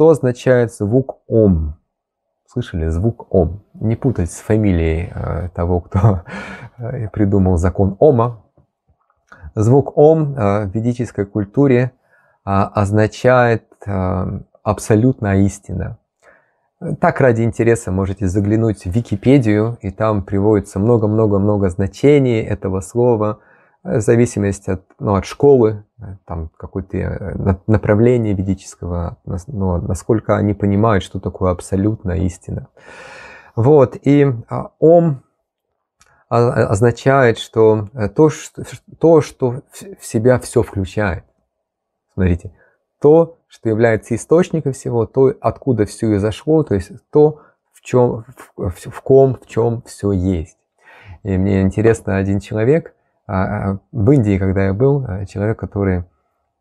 что означает звук «ом». Слышали звук «ом»? Не путать с фамилией э, того, кто э, придумал закон Ома. Звук «ом» э, в ведической культуре означает абсолютная истина. Так, ради интереса, можете заглянуть в Википедию, и там приводится много-много-много значений этого слова – в зависимости от, ну, от школы, э, там, какое-то э, направление ведического, ну, насколько они понимают, что такое абсолютная истина. Вот, и а, ом а, а, означает, что э, то, что, то, что в себя все включает. Смотрите, то, что является источником всего, то, откуда все и зашло, то есть то, в, чем, в, в, в ком, в чем все есть. И мне интересно, один человек – а, а, в Индии, когда я был, э, человек, который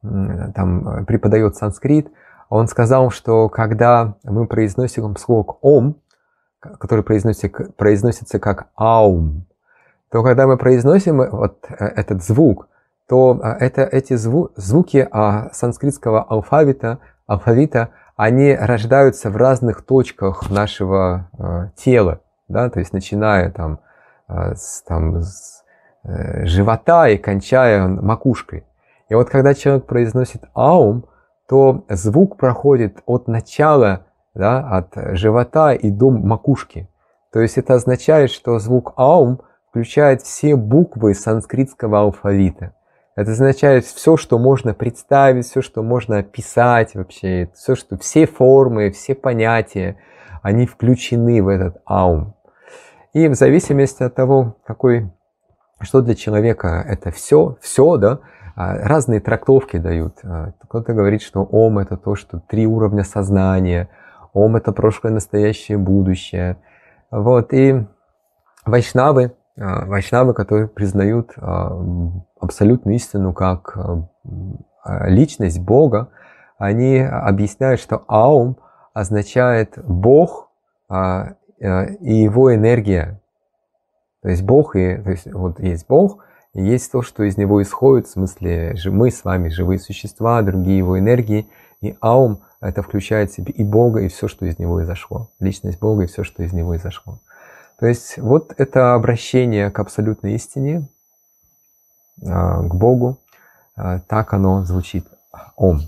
там э, преподает санскрит, он сказал, что когда мы произносим слог «ом», который произносится, произносится как «аум», то когда мы произносим э, вот этот звук, то это, эти зву, звуки а, санскритского алфавита, алфавита, они рождаются в разных точках нашего тела, да, то есть начиная там, с, там с, Э, живота и кончая макушкой. И вот когда человек произносит аум, то звук проходит от начала, да, от живота и до макушки. То есть это означает, что звук аум включает все буквы санскритского алфавита. Это означает все, что можно представить, все, что можно описать вообще, все, что, все формы, все понятия, они включены в этот аум. И в зависимости от того, какой что для человека это все, все, да, а, разные трактовки дают. А, кто-то говорит, что ом это то, что три уровня сознания, ом это прошлое, настоящее, будущее. Вот, и вайшнавы, а, вайшнавы, которые признают абсолютную истину как личность Бога, они объясняют, что аум означает Бог э, и его энергия, то есть Бог и то есть вот есть Бог, и есть то, что из него исходит, в смысле мы с вами живые существа, другие его энергии, и Аум это включает в себе и Бога, и все, что из него изошло, личность Бога и все, что из него изошло. То есть вот это обращение к абсолютной истине, а, к Богу, а, так оно звучит Ом.